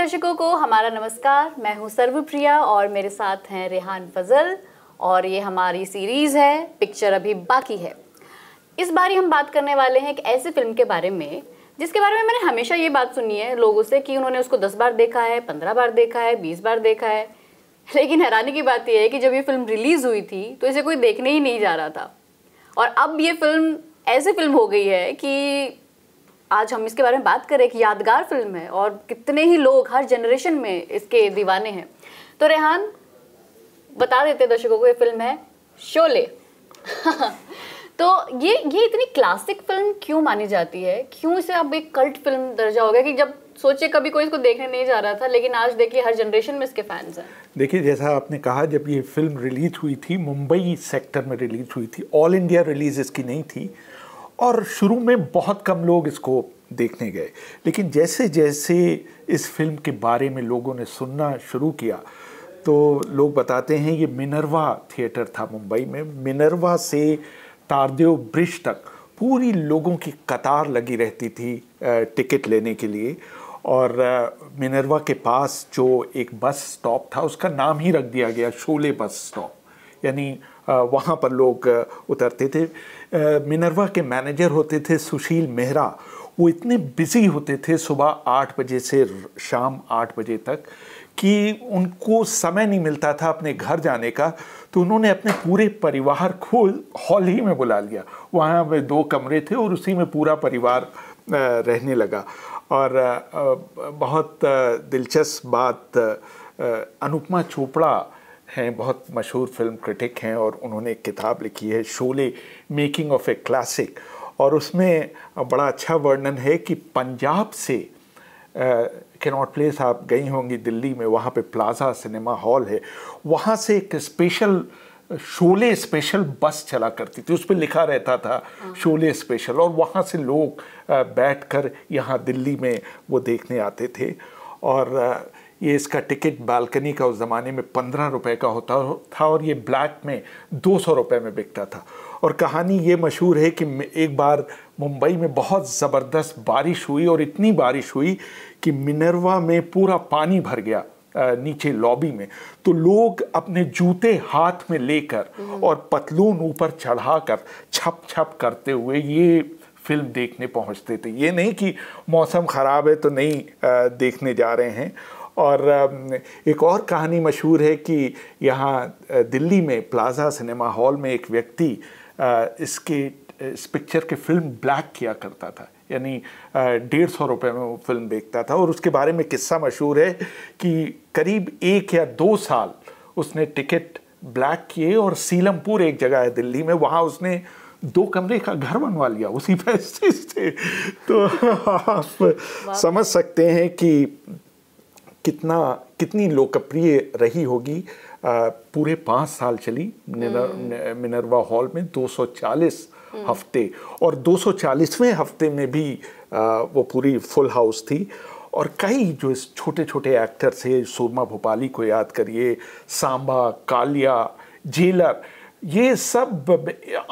दर्शकों को हमारा नमस्कार मैं हूं सर्वप्रिया और मेरे साथ हैं रेहान फजल और ये हमारी सीरीज़ है पिक्चर अभी बाकी है इस बारी हम बात करने वाले हैं एक ऐसी फिल्म के बारे में जिसके बारे में मैंने हमेशा ये बात सुनी है लोगों से कि उन्होंने उसको दस बार देखा है पंद्रह बार देखा है बीस बार देखा है लेकिन हैरानी की बात यह है कि जब ये फिल्म रिलीज़ हुई थी तो इसे कोई देखने ही नहीं जा रहा था और अब ये फिल्म ऐसी फिल्म हो गई है कि आज हम इसके बारे में बात करें एक यादगार फिल्म है और कितने ही लोग हर जनरेशन में इसके दीवाने हैं तो रेहान बता देते दर्शकों को ये फिल्म है शोले तो ये ये इतनी क्लासिक फिल्म क्यों मानी जाती है क्यों इसे अब एक कल्ट फिल्म दर्जा हो गया कि जब सोचे कभी कोई इसको देखने नहीं जा रहा था लेकिन आज देखिए हर जनरेशन में इसके फैंस हैं देखिए जैसा आपने कहा जब ये फिल्म रिलीज हुई थी मुंबई सेक्टर में रिलीज हुई थी ऑल इंडिया रिलीज इसकी नहीं थी और शुरू में बहुत कम लोग इसको देखने गए लेकिन जैसे जैसे इस फिल्म के बारे में लोगों ने सुनना शुरू किया तो लोग बताते हैं ये मिनरवा थिएटर था मुंबई में मिनरवा से तारदेव ब्रिज तक पूरी लोगों की कतार लगी रहती थी टिकट लेने के लिए और मिनरवा के पास जो एक बस स्टॉप था उसका नाम ही रख दिया गया शोले बस स्टॉप यानी वहाँ पर लोग उतरते थे मिनरवा के मैनेजर होते थे सुशील मेहरा वो इतने बिजी होते थे सुबह आठ बजे से शाम आठ बजे तक कि उनको समय नहीं मिलता था अपने घर जाने का तो उन्होंने अपने पूरे परिवार को हॉल ही में बुला लिया वहाँ पर दो कमरे थे और उसी में पूरा परिवार रहने लगा और बहुत दिलचस्प बात अनुपमा चोपड़ा हैं बहुत मशहूर फिल्म क्रिटिक हैं और उन्होंने एक किताब लिखी है Sholay making of a classic और उसमें बड़ा अच्छा वर्णन है कि पंजाब से कैनॉट प्लेस आप गई होंगी दिल्ली में वहाँ पे प्लाजा सिनेमा हॉल है वहाँ से एक स्पेशल शोले स्पेशल बस चला करती थी उस पर लिखा रहता था हाँ। शोले स्पेशल और वहाँ से लोग बैठकर यहाँ दिल्ली में वो देखने आते थे और ये इसका टिकट बालकनी का उस ज़माने में पंद्रह रुपए का होता था और ये ब्लैक में दो सौ रुपये में बिकता था और कहानी ये मशहूर है कि एक बार मुंबई में बहुत ज़बरदस्त बारिश हुई और इतनी बारिश हुई कि मिनरवा में पूरा पानी भर गया नीचे लॉबी में तो लोग अपने जूते हाथ में लेकर हम्म। और पतलून ऊपर चढ़ाकर छप छप करते हुए ये फिल्म देखने पहुंचते थे ये नहीं कि मौसम ख़राब है तो नहीं देखने जा रहे हैं और एक और कहानी मशहूर है कि यहाँ दिल्ली में प्लाजा सिनेमा हॉल में एक व्यक्ति इसके इस पिक्चर के फिल्म ब्लैक किया करता था यानी डेढ़ सौ रुपये में वो फिल्म देखता था और उसके बारे में किस्सा मशहूर है कि करीब एक या दो साल उसने टिकट ब्लैक किए और सीलमपुर एक जगह है दिल्ली में वहाँ उसने दो कमरे का घर बनवा लिया उसी पैसे से तो आप समझ सकते हैं कि कितना कितनी लोकप्रिय रही होगी पूरे पाँच साल चली हम्म। मिनरवा हॉल में 240 हम्म। हफ्ते और 240वें हफ्ते में भी वो पूरी फुल हाउस थी और कई जो इस छोटे छोटे एक्टर थे सुरमा भोपाली को याद करिए सांबा कालिया जेलर ये सब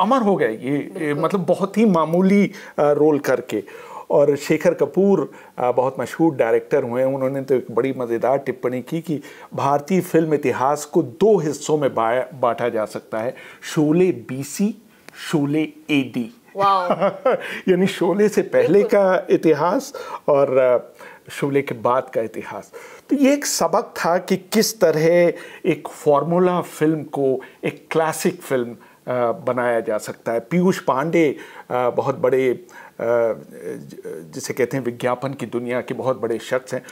अमर हो गए ये मतलब बहुत ही मामूली रोल करके और शेखर कपूर बहुत मशहूर डायरेक्टर हुए हैं उन्होंने तो एक बड़ी मज़ेदार टिप्पणी की कि भारतीय फिल्म इतिहास को दो हिस्सों में बांटा जा सकता है शोले बीसी शोले एडी यानी शोले से पहले का इतिहास और शोले के बाद का इतिहास तो ये एक सबक था कि किस तरह एक फॉर्मूला फिल्म को एक क्लासिक फिल्म बनाया जा सकता है पीयूष पांडे बहुत बड़े जिसे कहते हैं विज्ञापन की दुनिया के बहुत बड़े शख्स हैं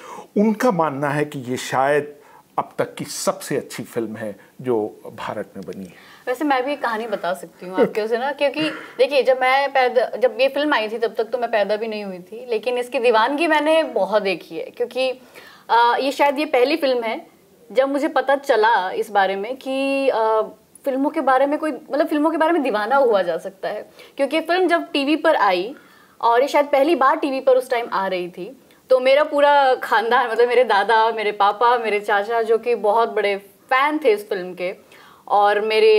उनका मानना है कि ये शायद अब तक की सबसे अच्छी फिल्म है जो भारत में बनी है वैसे मैं भी एक कहानी बता सकती हूँ आपके उसे ना क्योंकि देखिए जब मैं पैदा जब ये फिल्म आई थी तब तक तो मैं पैदा भी नहीं हुई थी लेकिन इसकी दीवानगी मैंने बहुत देखी है क्योंकि आ, ये शायद ये पहली फिल्म है जब मुझे पता चला इस बारे में कि आ, फिल्मों के बारे में कोई मतलब फिल्मों के बारे में दीवाना हुआ जा सकता है क्योंकि फिल्म जब टीवी पर आई और ये शायद पहली बार टीवी पर उस टाइम आ रही थी तो मेरा पूरा खानदान मतलब मेरे दादा मेरे पापा मेरे चाचा जो कि बहुत बड़े फ़ैन थे इस फिल्म के और मेरे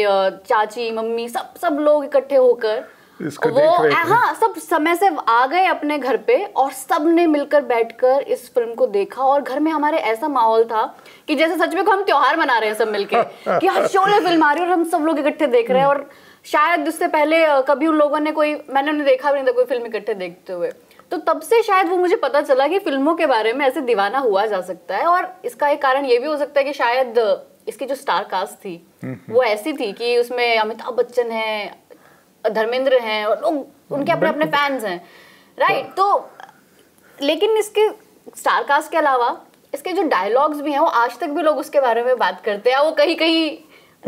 चाची मम्मी सब सब लोग इकट्ठे होकर इसको वो हाँ सब समय से आ गए अपने घर पे और सब ने मिलकर बैठकर इस फिल्म को देखा और घर में हमारे ऐसा माहौल था कि जैसे सच में को हम त्योहार मना रहे हैं सब मिलके कि हर शोले फिल्म आ रही है और हम सब लोग इकट्ठे देख रहे हैं और शायद उससे पहले कभी उन लोगों ने कोई मैंने उन्हें देखा भी नहीं था कोई फिल्म इकट्ठे देखते हुए तो तब से शायद वो मुझे पता चला कि फिल्मों के बारे में ऐसे दीवाना हुआ जा सकता है और इसका एक कारण ये भी हो सकता है कि शायद इसकी जो स्टार कास्ट थी हम्म, हम्म। वो ऐसी थी कि उसमें अमिताभ बच्चन है धर्मेंद्र हैं और लोग उनके अपने अपने फैंस हैं राइट हाँ। तो लेकिन इसके स्टारकास्ट के अलावा इसके जो डायलॉग्स भी हैं वो आज तक भी लोग उसके बारे में बात करते हैं वो कहीं कहीं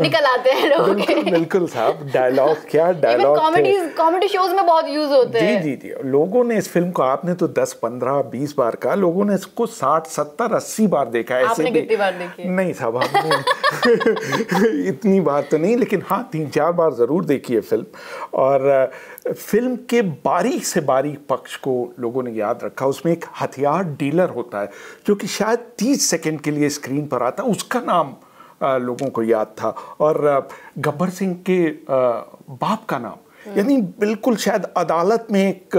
निकल आते हैं लोग बिल्कुल, बिल्कुल साहब डायलॉग क्या डायलॉग कॉमेडी कॉमेडी शोज में बहुत यूज होते हैं जी जी जी लोगों ने इस फिल्म को आपने तो 10 15 20 बार का लोगों ने इसको 60 70 80 बार देखा है ऐसे कितनी बार देखी नहीं साहब आपने इतनी बार तो नहीं लेकिन हाँ तीन चार बार जरूर देखी है फिल्म और फिल्म के बारीक से बारीक पक्ष को लोगों ने याद रखा उसमें एक हथियार डीलर होता है जो कि शायद तीस सेकेंड के लिए स्क्रीन पर आता है उसका नाम लोगों को याद था और गब्बर सिंह के बाप का नाम हम्म। यानी बिल्कुल शायद अदालत में एक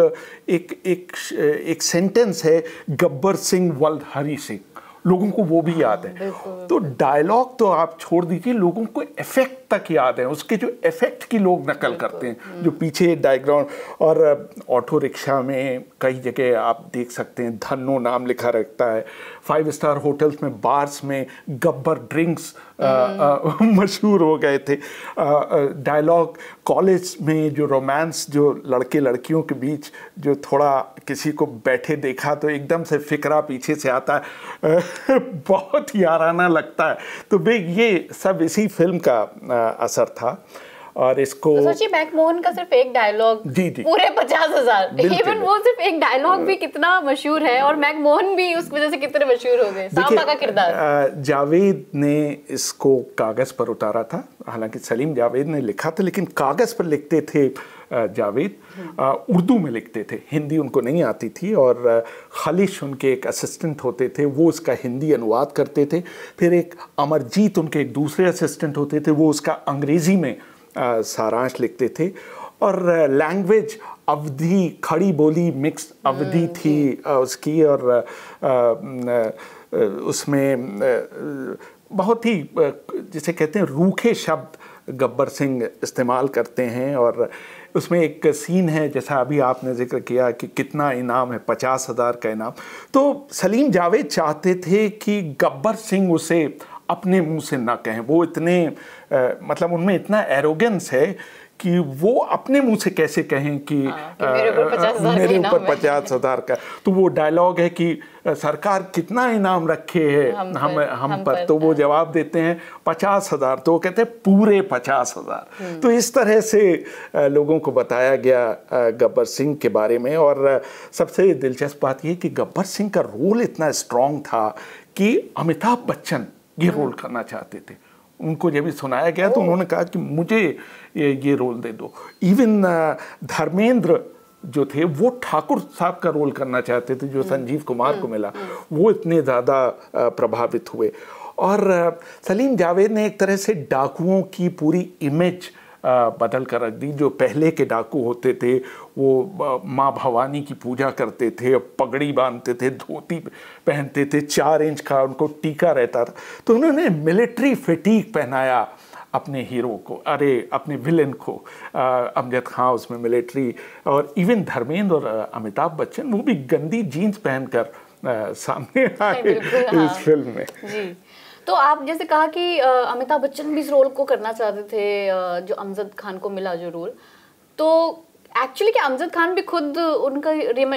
एक एक एक सेंटेंस है गब्बर सिंह वल्द हरी सिंह लोगों को वो भी याद है तो डायलॉग तो आप छोड़ दीजिए लोगों को इफेक्ट तक याद है उसके जो इफेक्ट की लोग नकल करते हैं हम्म। जो पीछे डायग्राम और ऑटो रिक्शा में कई जगह आप देख सकते हैं धनो नाम लिखा रहता है फाइव स्टार होटल्स में बार्स में गब्बर ड्रिंक्स हम्म। मशहूर हो गए थे डायलॉग कॉलेज में जो रोमांस जो लड़के लड़कियों के बीच जो थोड़ा किसी को बैठे देखा तो एकदम से फिकरा पीछे से आता है बहुत याराना लगता है तो भाई ये सब इसी फिल्म का असर था और इसको तो सोचिए मैकमोहन का सिर्फ एक डायलॉग जी जी पूरे पचास हजार इवन वो सिर्फ एक डायलॉग भी कितना मशहूर है और मैकमोहन भी उस वजह से कितने मशहूर हो गए सांबा का किरदार जावेद ने इसको कागज़ पर उतारा था हालांकि सलीम जावेद ने लिखा था लेकिन कागज़ पर लिखते थे जावेद उर्दू में लिखते थे हिंदी उनको नहीं आती थी और खलिश उनके एक असिस्टेंट होते थे वो उसका हिंदी अनुवाद करते थे फिर एक अमरजीत उनके एक दूसरे असिस्टेंट होते थे वो उसका अंग्रेज़ी में सारांश लिखते थे और लैंग्वेज अवधि खड़ी बोली मिक्स अवधि हम्म, थी हम्म। उसकी और उसमें बहुत ही जिसे कहते हैं रूखे शब्द गब्बर सिंह इस्तेमाल करते हैं और उसमें एक सीन है जैसा अभी आपने जिक्र किया कि कितना इनाम है पचास हज़ार का इनाम तो सलीम जावेद चाहते थे कि गब्बर सिंह उसे अपने मुंह से ना कहें वो इतने आ, मतलब उनमें इतना एरोगेंस है कि वो अपने मुंह से कैसे कहें कि, आ, हाँ, कि मेरे ऊपर पचास हजार का तो वो डायलॉग है कि सरकार कितना इनाम रखे है हम हम, पर, हम पर, पर तो वो हाँ। जवाब देते हैं पचास हजार तो वो कहते हैं पूरे पचास हजार हम्म। तो इस तरह से लोगों को बताया गया गब्बर सिंह के बारे में और सबसे दिलचस्प बात यह कि गब्बर सिंह का रोल इतना स्ट्रांग था कि अमिताभ बच्चन ये रोल हम्म। करना चाहते थे उनको जब भी सुनाया गया तो उन्होंने कहा कि मुझे ये, ये रोल दे दो इवन uh, धर्मेंद्र जो थे वो ठाकुर साहब का रोल करना चाहते थे जो हम्म। संजीव कुमार को हम्म। मिला हम्म। वो इतने ज़्यादा uh, प्रभावित हुए और uh, सलीम जावेद ने एक तरह से डाकुओं की पूरी इमेज बदल कर रख दी जो पहले के डाकू होते थे वो माँ भवानी की पूजा करते थे पगड़ी बांधते थे धोती पहनते थे चार इंच का उनको टीका रहता था तो उन्होंने मिलिट्री फिटीक पहनाया अपने हीरो को अरे अपने विलन को अमजद खां उसमें मिलिट्री और इवन धर्मेंद्र और अमिताभ बच्चन वो भी गंदी जीन्स पहनकर सामने आए इस हाँ। फिल्म में जी तो आप जैसे कहा कि अमिताभ बच्चन भी इस रोल को करना चाहते थे जो अमजद खान को मिला जो रोल तो एक्चुअली क्या अमजद खान भी खुद उनका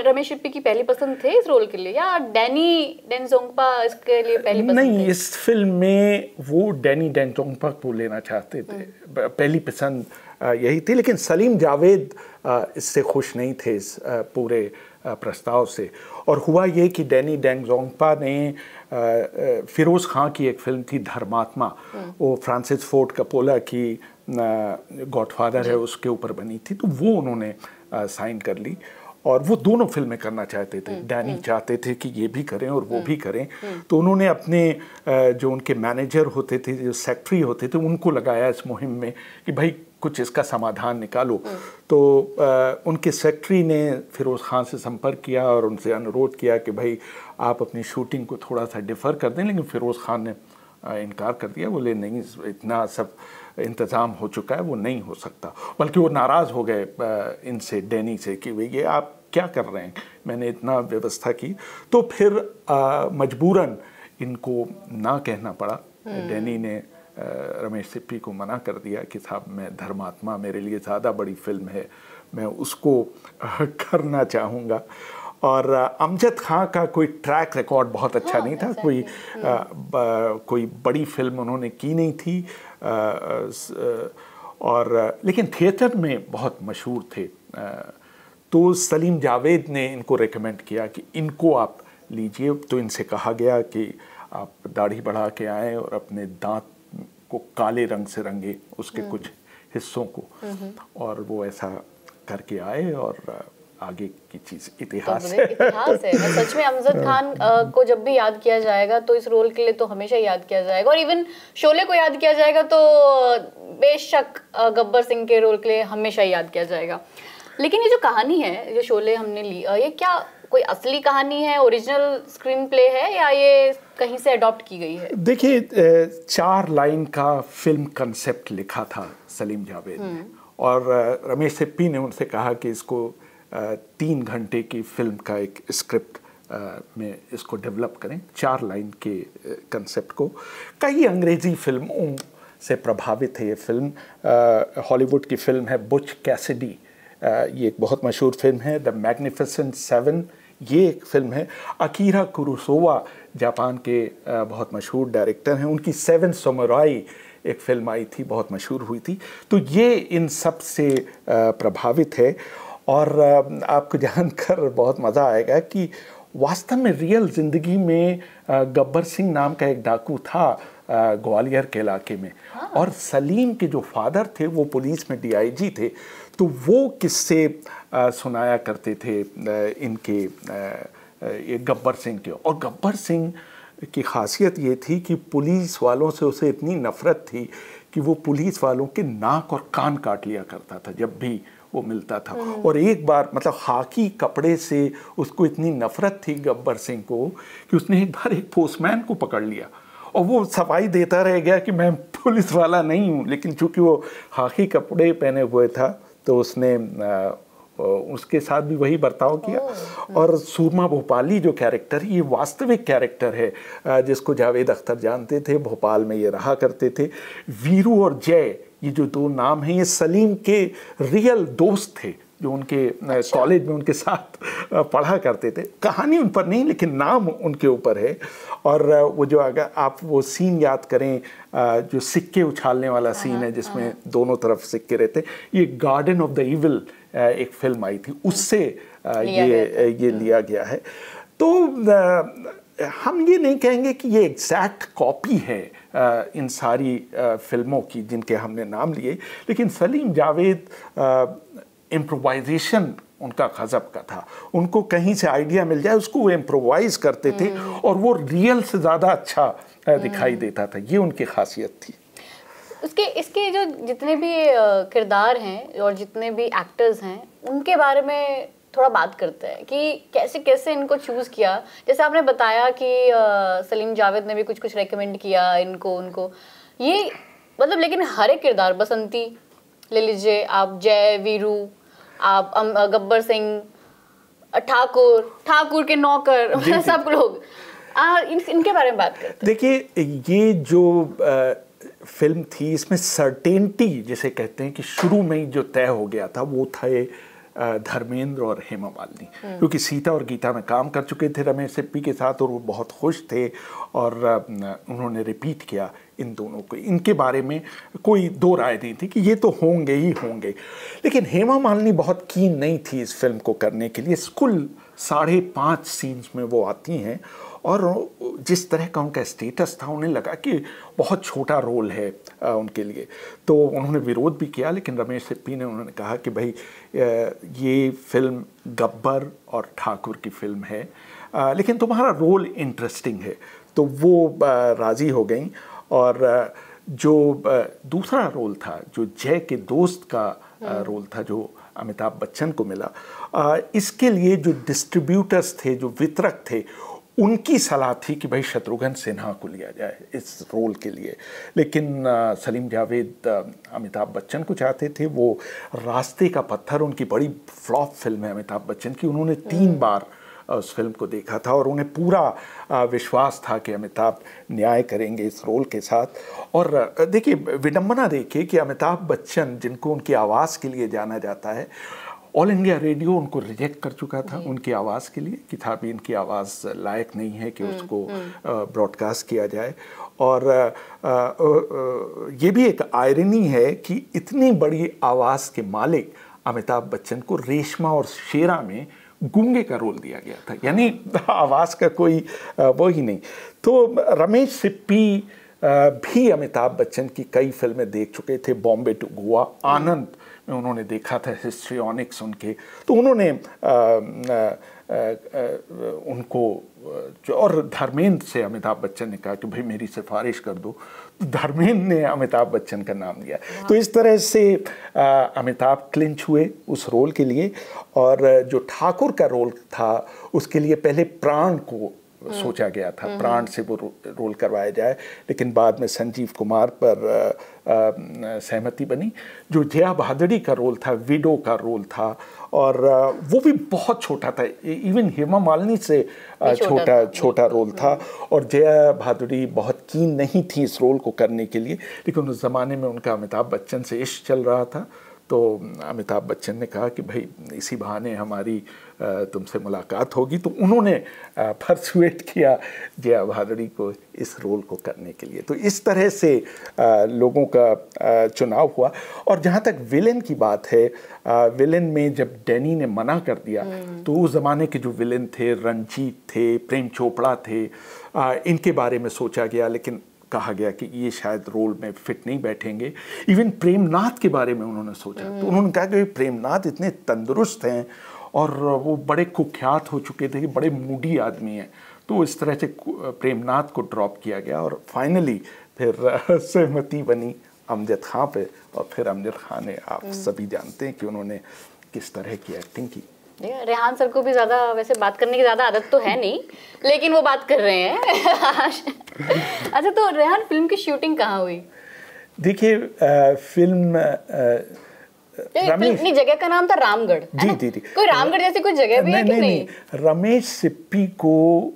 रमेश शिप्पी की पहली पसंद थे इस रोल के लिए या डैनी जोंगपा इसके लिए पहली पसंद नहीं थे? इस फिल्म में वो डैनी जोंगपा को लेना चाहते थे हम्म. पहली पसंद यही थी लेकिन सलीम जावेद इससे खुश नहीं थे इस पूरे प्रस्ताव से और हुआ ये कि डैनी डेंगजोंगपा ने फिरोज़ खां की एक फिल्म थी धर्मात्मा हम्म। वो फ्रांसिस फोर्ट कपोला की गॉडफादर है उसके ऊपर बनी थी तो वो उन्होंने साइन कर ली और वो दोनों फिल्में करना चाहते थे हम्म, डैनी हम्म। चाहते थे कि ये भी करें और वो भी करें तो उन्होंने अपने जो उनके मैनेजर होते थे जो सेक्रेटरी होते थे उनको लगाया इस मुहिम में कि भाई कुछ इसका समाधान निकालो हम्म। तो आ, उनके सेक्रेटरी ने फिरोज़ खान से संपर्क किया और उनसे अनुरोध किया कि भाई आप अपनी शूटिंग को थोड़ा सा डिफ़र कर दें लेकिन फ़िरोज़ खान ने इनकार कर दिया बोले नहीं इतना सब इंतज़ाम हो चुका है वो नहीं हो सकता बल्कि वो नाराज़ हो गए इनसे डैनी से कि भाई ये आप क्या कर रहे हैं मैंने इतना व्यवस्था की तो फिर मजबूरन इनको ना कहना पड़ा हम्म। डैनी ने रमेश सिप्पी को मना कर दिया कि साहब मैं धर्मात्मा मेरे लिए ज़्यादा बड़ी फिल्म है मैं उसको करना चाहूँगा और अमजद खां का कोई ट्रैक रिकॉर्ड बहुत अच्छा हाँ, नहीं था कोई आ, हम्म। कोई बड़ी फिल्म उन्होंने की नहीं थी आ, और लेकिन थिएटर में बहुत मशहूर थे आ, तो सलीम जावेद ने इनको रेकमेंड किया कि इनको आप लीजिए तो इनसे कहा गया कि आप दाढ़ी बढ़ा के आएँ और अपने दांत को काले रंग से रंगे उसके हम्म। कुछ हिस्सों को हम्म। और वो ऐसा करके आए और आगे की चीज इतिहास तो है इतिहास है सच में अमजद हाँ। खान को जब भी याद किया जाएगा तो इस रोल के लिए तो हमेशा याद किया जाएगा और इवन शोले को याद किया जाएगा तो बेशक गब्बर सिंह के रोल के लिए हमेशा याद किया जाएगा लेकिन ये जो कहानी है जो शोले हमने ली ये क्या कोई असली कहानी है ओरिजिनल स्क्रीन प्ले है या ये कहीं से अडॉप्ट की गई है देखिए चार लाइन का फिल्म कंसेप्ट लिखा था सलीम जावेद ने हम्म। और रमेश सिप्पी ने उनसे कहा कि इसको तीन घंटे की फिल्म का एक स्क्रिप्ट में इसको डेवलप करें चार लाइन के कंसेप्ट को कई अंग्रेजी फिल्मों से प्रभावित है ये फिल्म हॉलीवुड की फिल्म है बुच कैसिडी ये एक बहुत मशहूर फिल्म है द मैग्निफिसेंट सेवन ये एक फिल्म है अकीरा कुरुसोवा जापान के बहुत मशहूर डायरेक्टर हैं उनकी सेवन सोमराई एक फिल्म आई थी बहुत मशहूर हुई थी तो ये इन सब से प्रभावित है और आपको जानकर बहुत मज़ा आएगा कि वास्तव में रियल ज़िंदगी में गब्बर सिंह नाम का एक डाकू था ग्वालियर के इलाके में हाँ। और सलीम के जो फादर थे वो पुलिस में डीआईजी थे तो वो किससे सुनाया करते थे इनके गब्बर सिंह के और गब्बर सिंह की खासियत ये थी कि पुलिस वालों से उसे इतनी नफ़रत थी कि वो पुलिस वालों के नाक और कान काट लिया करता था जब भी वो मिलता था हम्म। और एक बार मतलब खाकी कपड़े से उसको इतनी नफ़रत थी गब्बर सिंह को कि उसने एक बार एक पोस्टमैन को पकड़ लिया और वो सफाई देता रह गया कि मैं पुलिस वाला नहीं हूँ लेकिन चूंकि वो हाकी कपड़े पहने हुए था तो उसने आ, उसके साथ भी वही बर्ताव किया हम्म। और सूरमा भोपाली जो कैरेक्टर है ये वास्तविक कैरेक्टर है जिसको जावेद अख्तर जानते थे भोपाल में ये रहा करते थे वीरू और जय ये जो दो नाम हैं ये सलीम के रियल दोस्त थे जो उनके कॉलेज में उनके साथ पढ़ा करते थे कहानी उन पर नहीं लेकिन नाम उनके ऊपर है और वो जो अगर आप वो सीन याद करें जो सिक्के उछालने वाला सीन हाँ, है हाँ। जिसमें दोनों तरफ सिक्के रहते ये गार्डन ऑफ द इविल एक फिल्म आई थी उससे ये ये हाँ। लिया गया है तो हम ये नहीं कहेंगे कि ये एग्जैक्ट कॉपी है इन सारी फिल्मों की जिनके हमने नाम लिए लेकिन सलीम जावेद इम्प्रोवाइजेशन उनका गज़ब का था उनको कहीं से आइडिया मिल जाए उसको वो इम्प्रोवाइज़ करते थे हम्म। और वो रियल से ज़्यादा अच्छा हम्म। दिखाई देता था ये उनकी खासियत थी उसके इसके जो जितने भी किरदार हैं और जितने भी एक्टर्स हैं उनके बारे में थोड़ा बात करते हैं कि कैसे कैसे इनको चूज़ किया जैसे आपने बताया कि सलीम जावेद ने भी कुछ कुछ रेकमेंड किया इनको उनको ये मतलब लेकिन हर एक किरदार बसंती ले लीजिए आप जय वीरू आप गब्बर सिंह ठाकुर ठाकुर के नौकर सब लोग आ, इन, इनके बारे में बात करते देखिए ये जो आ, फिल्म थी इसमें सर्टेनिटी जिसे कहते हैं कि शुरू में ही जो तय हो गया था वो था ये धर्मेंद्र और हेमा मालिनी हम्म। क्योंकि सीता और गीता में काम कर चुके थे रमेश सिप्पी के साथ और वो बहुत खुश थे और उन्होंने रिपीट किया इन दोनों को इनके बारे में कोई दो राय नहीं थी कि ये तो होंगे ही होंगे लेकिन हेमा मालिनी बहुत कीन नहीं थी इस फिल्म को करने के लिए कुल साढ़े पाँच सीन्स में वो आती हैं और जिस तरह का उनका स्टेटस था उन्हें लगा कि बहुत छोटा रोल है उनके लिए तो उन्होंने विरोध भी किया लेकिन रमेश सिप्पी ने उन्होंने कहा कि भाई ये फिल्म गब्बर और ठाकुर की फिल्म है लेकिन तुम्हारा रोल इंटरेस्टिंग है तो वो राज़ी हो गई और जो दूसरा रोल था जो जय के दोस्त का हाँ। रोल था जो अमिताभ बच्चन को मिला इसके लिए जो डिस्ट्रीब्यूटर्स थे जो वितरक थे उनकी सलाह थी कि भाई शत्रुघ्न सिन्हा को लिया जाए इस रोल के लिए लेकिन सलीम जावेद अमिताभ बच्चन को चाहते थे वो रास्ते का पत्थर उनकी बड़ी फ्लॉप फिल्म है अमिताभ बच्चन की उन्होंने तीन हाँ। बार उस फिल्म को देखा था और उन्हें पूरा विश्वास था कि अमिताभ न्याय करेंगे इस रोल के साथ और देखिए विडम्बना देखिए कि अमिताभ बच्चन जिनको उनकी आवाज़ के लिए जाना जाता है ऑल इंडिया रेडियो उनको रिजेक्ट कर चुका था उनकी आवाज़ के लिए कि था भी इनकी आवाज़ लायक नहीं है कि हम्म, उसको हम्म। ब्रॉडकास्ट किया जाए और ये भी एक आयरनी है कि इतनी बड़ी आवाज़ के मालिक अमिताभ बच्चन को रेशमा और शेरा में गूंगे का रोल दिया गया था यानी आवाज़ का कोई वो ही नहीं तो रमेश सिप्पी भी अमिताभ बच्चन की कई फिल्में देख चुके थे बॉम्बे टू गोवा आनंद में उन्होंने देखा था ऑनिक्स उनके तो उन्होंने आ, आ, आ, उनको और धर्मेंद्र से अमिताभ बच्चन ने कहा कि भाई मेरी सिफारिश कर दो धर्मेंद्र ने अमिताभ बच्चन का नाम दिया तो इस तरह से अमिताभ क्लिंच हुए उस रोल के लिए और जो ठाकुर का रोल था उसके लिए पहले प्राण को हम्म। सोचा गया था हम्म। प्राण से वो रो, रोल करवाया जाए लेकिन बाद में संजीव कुमार पर सहमति बनी जो जया भादड़ी का रोल था विडो का रोल था और वो भी बहुत छोटा था इवन हेमा मालिनी से छोटा छोटा रोल था हम्म। और जया भादुरी बहुत कीन नहीं थी इस रोल को करने के लिए लेकिन उस ज़माने में उनका अमिताभ बच्चन से इश्क चल रहा था तो अमिताभ बच्चन ने कहा कि भाई इसी बहाने हमारी तुमसे मुलाकात होगी तो उन्होंने परसुएट किया जया भादड़ी को इस रोल को करने के लिए तो इस तरह से लोगों का चुनाव हुआ और जहाँ तक विलेन की बात है विलेन में जब डैनी ने मना कर दिया हम्म। तो उस ज़माने के जो विलेन थे रंजीत थे प्रेम चोपड़ा थे इनके बारे में सोचा गया लेकिन कहा गया कि ये शायद रोल में फिट नहीं बैठेंगे इवन प्रेमनाथ के बारे में उन्होंने सोचा तो उन्होंने कहा कि प्रेमनाथ इतने तंदुरुस्त हैं और वो बड़े कुख्यात हो चुके थे कि बड़े मूडी आदमी हैं तो इस तरह से प्रेमनाथ को ड्रॉप किया गया और फाइनली फिर सहमति बनी अमजद खां पे और फिर अमजद खां ने आप हम्म। सभी जानते हैं कि उन्होंने किस तरह की एक्टिंग की रेहान सर को भी ज़्यादा वैसे बात करने की ज़्यादा आदत तो है नहीं लेकिन वो बात कर रहे हैं अच्छा तो रेहान फिल्म की शूटिंग कहाँ हुई देखिए फिल्म आ, रमेश अपनी जगह का नाम था रामगढ़ जी जी जी कोई रामगढ़ जैसी कोई जगह भी नहीं, है कि नहीं, नहीं नहीं रमेश सिप्पी को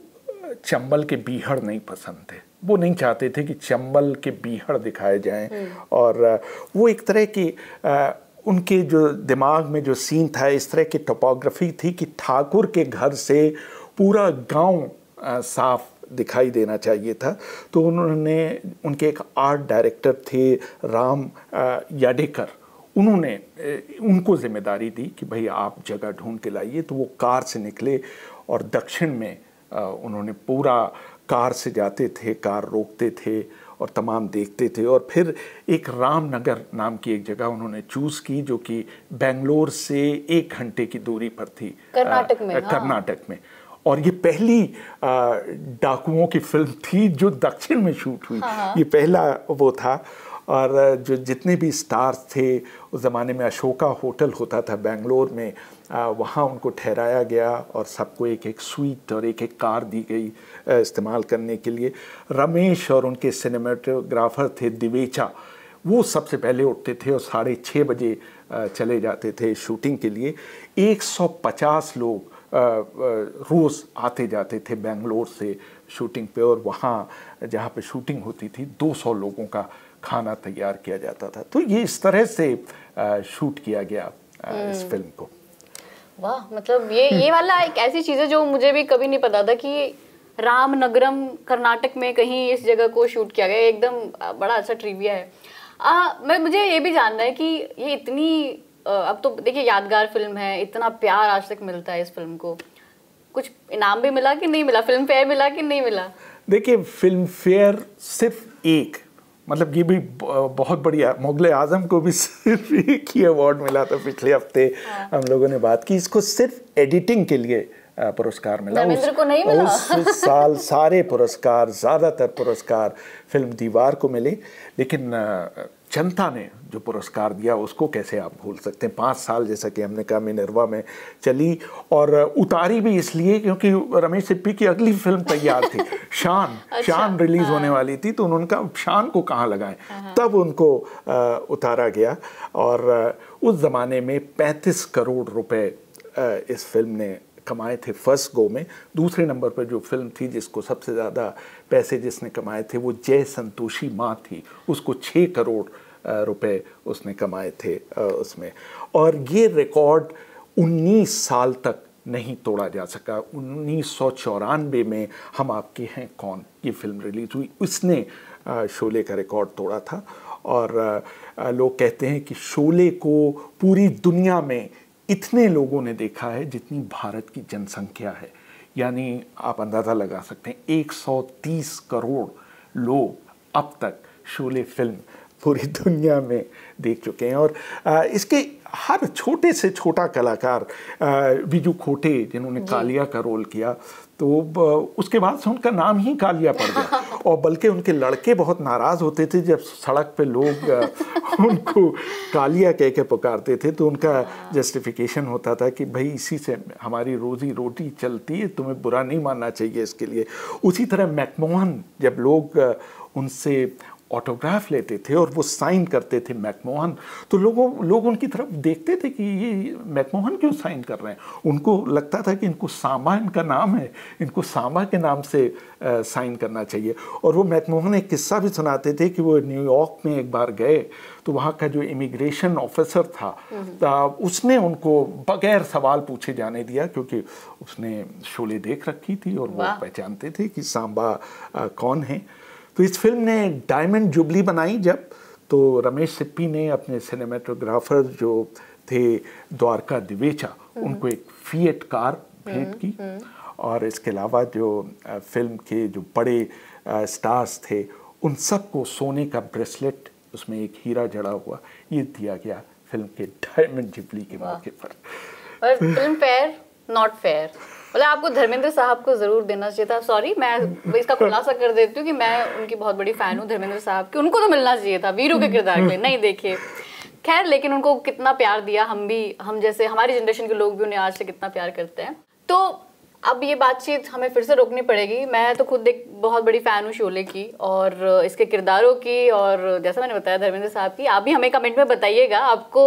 चंबल के बीहड़ नहीं पसंद थे वो नहीं चाहते थे कि चंबल के बीहड़ दिखाए जाएं हम्म। और वो एक तरह की उनके जो दिमाग में जो सीन था इस तरह की टोपोग्राफी थी कि ठाकुर के घर से पूरा गांव साफ दिखाई देना चाहिए था तो उन्होंने उनके एक आर्ट डायरेक्टर थे राम याडेकर उन्होंने उनको जिम्मेदारी दी कि भाई आप जगह ढूंढ के लाइए तो वो कार से निकले और दक्षिण में उन्होंने पूरा कार से जाते थे कार रोकते थे और तमाम देखते थे और फिर एक रामनगर नाम की एक जगह उन्होंने चूज़ की जो कि बेंगलोर से एक घंटे की दूरी पर थी कर्नाटक में हाँ। कर्नाटक में और ये पहली डाकुओं की फिल्म थी जो दक्षिण में शूट हुई हाँ, हाँ। ये पहला वो था और जो जितने भी स्टार्स थे उस ज़माने में अशोका होटल होता था बेंगलोर में वहाँ उनको ठहराया गया और सबको एक एक स्वीट और एक एक कार दी गई इस्तेमाल करने के लिए रमेश और उनके सिनेमाटोग्राफर थे दिवेचा वो सबसे पहले उठते थे और साढ़े छः बजे चले जाते थे शूटिंग के लिए 150 लोग रोज़ आते जाते थे बेंगलोर से शूटिंग पे और वहाँ जहाँ पे शूटिंग होती थी 200 लोगों का खाना तैयार किया जाता था तो ये इस तरह से शूट किया गया इस फिल्म हम्म। को वाह मतलब ये ये हम्म। वाला एक ऐसी चीज़ है जो मुझे भी कभी नहीं पता था कि रामनगरम कर्नाटक में कहीं इस जगह को शूट किया गया एकदम बड़ा अच्छा ट्रिविया है आ, मैं मुझे ये भी जानना है कि ये इतनी अब तो देखिए यादगार फिल्म है इतना प्यार आज तक मिलता है इस फिल्म को कुछ इनाम भी मिला कि नहीं मिला फिल्म फेयर मिला कि नहीं मिला देखिए फिल्म फेयर सिर्फ एक मतलब ये भी बहुत बढ़िया मुगल आजम को भी सिर्फ एक ही अवार्ड मिला था पिछले हफ्ते हाँ। हम लोगों ने बात की इसको सिर्फ एडिटिंग के लिए पुरस्कार मिला उस, को नहीं मिला उस साल सारे पुरस्कार ज़्यादातर पुरस्कार फिल्म दीवार को मिले लेकिन जनता ने जो पुरस्कार दिया उसको कैसे आप भूल सकते हैं पाँच साल जैसा कि हमने कहा मिनरवा में चली और उतारी भी इसलिए क्योंकि रमेश सिप्पी की अगली फिल्म तैयार थी शान अच्छा, शान रिलीज़ हाँ। होने वाली थी तो उन्होंने कहा शान को कहाँ लगाएं हाँ।, हाँ। तब उनको आ, उतारा गया और उस ज़माने में पैंतीस करोड़ रुपये इस फिल्म ने कमाए थे फर्स्ट गो में दूसरे नंबर पर जो फिल्म थी जिसको सबसे ज़्यादा पैसे जिसने कमाए थे वो जय संतोषी माँ थी उसको छः करोड़ रुपए उसने कमाए थे उसमें और ये रिकॉर्ड 19 साल तक नहीं तोड़ा जा सका उन्नीस में हम आपके हैं कौन ये फिल्म रिलीज़ हुई उसने शोले का रिकॉर्ड तोड़ा था और लोग कहते हैं कि शोले को पूरी दुनिया में इतने लोगों ने देखा है जितनी भारत की जनसंख्या है यानी आप अंदाज़ा लगा सकते हैं 130 करोड़ लोग अब तक शोले फिल्म पूरी दुनिया में देख चुके हैं और इसके हर छोटे से छोटा कलाकार बीजू खोटे जिन्होंने कालिया का रोल किया तो उसके बाद से उनका नाम ही कालिया पड़ गया और बल्कि उनके लड़के बहुत नाराज़ होते थे जब सड़क पे लोग उनको कालिया कह के पुकारते थे तो उनका हाँ। जस्टिफिकेशन होता था कि भाई इसी से हमारी रोजी रोटी चलती है तुम्हें बुरा नहीं मानना चाहिए इसके लिए उसी तरह मैकमोहन जब लोग उनसे ऑटोग्राफ लेते थे और वो साइन करते थे मैकमोहन तो लोगों लोग उनकी तरफ देखते थे कि ये मैकमोहन क्यों साइन कर रहे हैं उनको लगता था कि इनको सामा इनका नाम है इनको सामा के नाम से आ, साइन करना चाहिए और वो मैकमोहन एक किस्सा भी सुनाते थे कि वो न्यूयॉर्क में एक बार गए तो वहाँ का जो इमिग्रेशन ऑफिसर था, था हम्म। उसने उनको बगैर सवाल पूछे जाने दिया क्योंकि उसने शोले देख रखी थी और वो पहचानते थे कि सांबा कौन है तो इस फिल्म ने डायमंड जुबली बनाई जब तो रमेश सिप्पी ने अपने सिनेमाटोग्राफर जो थे द्वारका दिवेचा हम्म। उनको एक फीएट कार भेंट हम्म, की हम्म। और इसके अलावा जो फिल्म के जो बड़े स्टार्स थे उन सबको सोने का ब्रेसलेट उसमें एक हीरा जड़ा हुआ ये दिया गया फिल्म के डायमंड जुबली के मौके पर फिल्म फेयर नॉट फेयर मतलब आपको धर्मेंद्र साहब को जरूर देना चाहिए था सॉरी मैं इसका खुलासा कर देती हूँ कि मैं उनकी बहुत बड़ी फैन हूँ धर्मेंद्र साहब की उनको तो मिलना चाहिए था वीरू के किरदार में नहीं देखे खैर लेकिन उनको कितना प्यार दिया हम भी हम जैसे हमारी जनरेशन के लोग भी उन्हें आज से कितना प्यार करते हैं तो अब ये बातचीत हमें फिर से रोकनी पड़ेगी मैं तो खुद एक बहुत बड़ी फ़ैन हूँ शोले की और इसके किरदारों की और जैसा मैंने बताया धर्मेंद्र साहब की आप भी हमें कमेंट में बताइएगा आपको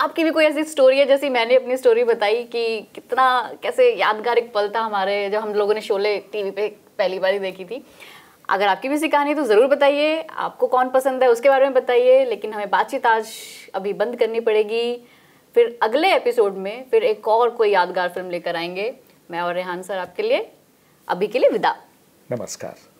आपकी भी कोई ऐसी स्टोरी है जैसी मैंने अपनी स्टोरी बताई कि कितना कैसे यादगार एक पल था हमारे जब हम लोगों ने शोले टीवी पे पहली बार ही देखी थी अगर आपकी भी ऐसी कहानी तो ज़रूर बताइए आपको कौन पसंद है उसके बारे में बताइए लेकिन हमें बातचीत आज अभी बंद करनी पड़ेगी फिर अगले एपिसोड में फिर एक और कोई यादगार फिल्म लेकर आएंगे मैं और रेहान सर आपके लिए अभी के लिए विदा नमस्कार